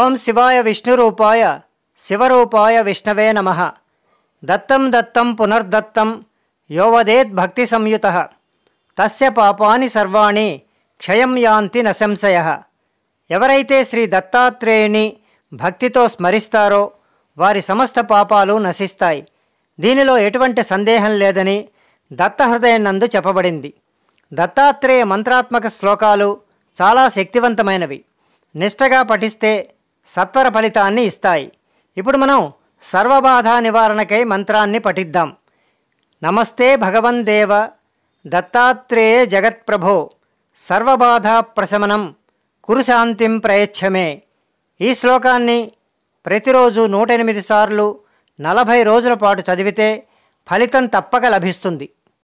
ఓం శివాయ విష్ణురూపాయ శివరూపాయ విష్ణవే నమ దత్తం దత్తం పునర్దత్తం యోవదేత్ భక్తి సంయుత తస్య పాపాని సర్వాణి క్షయం యాంతి నశంశయ ఎవరైతే శ్రీ దత్తాత్రేయుని భక్తితో స్మరిస్తారో వారి సమస్త పాపాలు నశిస్తాయి దీనిలో ఎటువంటి సందేహం లేదని దత్తహృదయనందు చెప్పబడింది దత్తాత్రేయ మంత్రాత్మక శ్లోకాలు చాలా శక్తివంతమైనవి నిష్టగా పఠిస్తే సత్వర ఫలితాన్ని ఇస్తాయి ఇప్పుడు మనం సర్వబాధ నివారణకై మంత్రాన్ని పఠిద్దాం నమస్తే భగవన్ దేవ దత్తాత్రేయ జగత్ప్రభో సర్వబాధా ప్రశమనం కురుశాంతిం ప్రయచ్ఛమే ఈ శ్లోకాన్ని ప్రతిరోజు నూట ఎనిమిది సార్లు నలభై రోజుల పాటు చదివితే ఫలితం తప్పక లభిస్తుంది